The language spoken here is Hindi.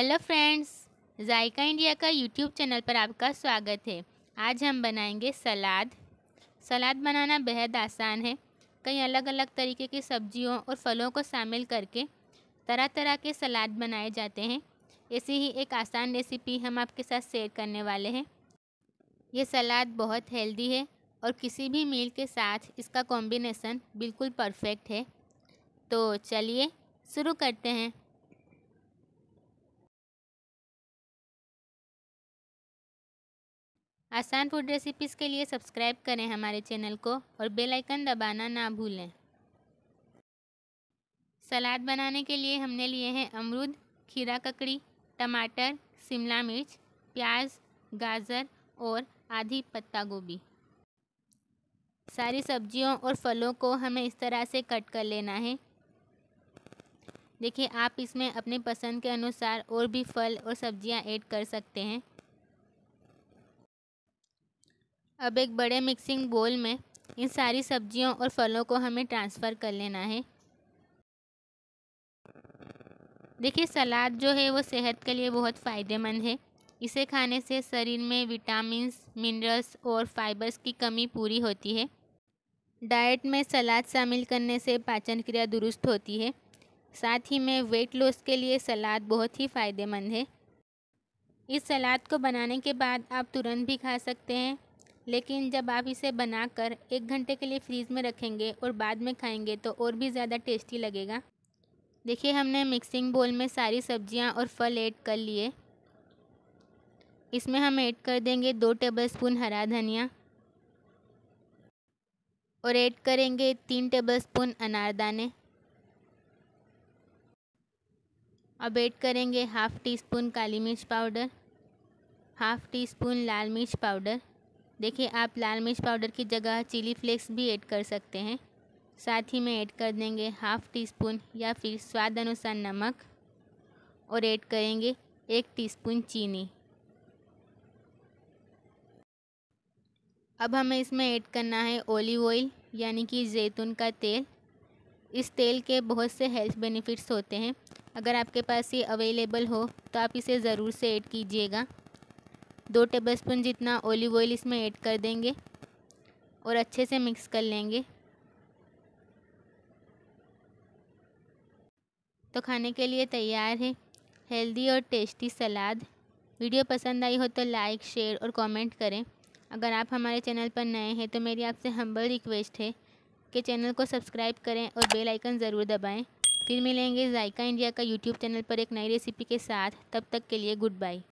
हेलो फ्रेंड्स जायका इंडिया का यूट्यूब चैनल पर आपका स्वागत है आज हम बनाएंगे सलाद सलाद बनाना बेहद आसान है कई अलग अलग तरीके की सब्जियों और फलों को शामिल करके तरह तरह के सलाद बनाए जाते हैं ऐसी ही एक आसान रेसिपी हम आपके साथ शेयर करने वाले हैं ये सलाद बहुत हेल्दी है और किसी भी मील के साथ इसका कॉम्बिनेसन बिल्कुल परफेक्ट है तो चलिए शुरू करते हैं आसान फूड रेसिपीज़ के लिए सब्सक्राइब करें हमारे चैनल को और बेल आइकन दबाना ना भूलें सलाद बनाने के लिए हमने लिए हैं अमरूद खीरा ककड़ी टमाटर शिमला मिर्च प्याज गाजर और आधी पत्ता गोभी सारी सब्जियों और फलों को हमें इस तरह से कट कर लेना है देखिए आप इसमें अपने पसंद के अनुसार और भी फल और सब्जियां ऐड कर सकते हैं अब एक बड़े मिक्सिंग बोल में इन सारी सब्जियों और फलों को हमें ट्रांसफ़र कर लेना है देखिए सलाद जो है वो सेहत के लिए बहुत फ़ायदेमंद है इसे खाने से शरीर में विटामिन मिनरल्स और फाइबर्स की कमी पूरी होती है डाइट में सलाद शामिल करने से पाचन क्रिया दुरुस्त होती है साथ ही में वेट लॉस के लिए सलाद बहुत ही फ़ायदेमंद है इस सलाद को बनाने के बाद आप तुरंत भी खा सकते हैं लेकिन जब आप इसे बनाकर एक घंटे के लिए फ्रीज़ में रखेंगे और बाद में खाएंगे तो और भी ज़्यादा टेस्टी लगेगा देखिए हमने मिक्सिंग बोल में सारी सब्जियां और फल ऐड कर लिए इसमें हम ऐड कर देंगे दो टेबलस्पून हरा धनिया और ऐड करेंगे तीन टेबलस्पून अनारदाने अब ऐड करेंगे हाफ़ टी स्पून काली मिर्च पाउडर हाफ़ टी स्पून लाल मिर्च पाउडर देखिए आप लाल मिर्च पाउडर की जगह चिली फ्लेक्स भी ऐड कर सकते हैं साथ ही में ऐड कर देंगे हाफ़ टी स्पून या फिर स्वाद अनुसार नमक और ऐड करेंगे एक टीस्पून चीनी अब हमें इसमें ऐड करना है ओलिव ऑयल यानी कि जैतून का तेल इस तेल के बहुत से हेल्थ बेनिफिट्स होते हैं अगर आपके पास ये अवेलेबल हो तो आप इसे ज़रूर से ऐड कीजिएगा दो टेबलस्पून जितना ओलिव ऑयल इसमें ऐड कर देंगे और अच्छे से मिक्स कर लेंगे तो खाने के लिए तैयार है हेल्दी और टेस्टी सलाद वीडियो पसंद आई हो तो लाइक शेयर और कमेंट करें अगर आप हमारे चैनल पर नए हैं तो मेरी आपसे हम्बल रिक्वेस्ट है कि चैनल को सब्सक्राइब करें और बेल आइकन ज़रूर दबाएं फिर मिलेंगे जायका इंडिया का यूट्यूब चैनल पर एक नई रेसिपी के साथ तब तक के लिए गुड बाय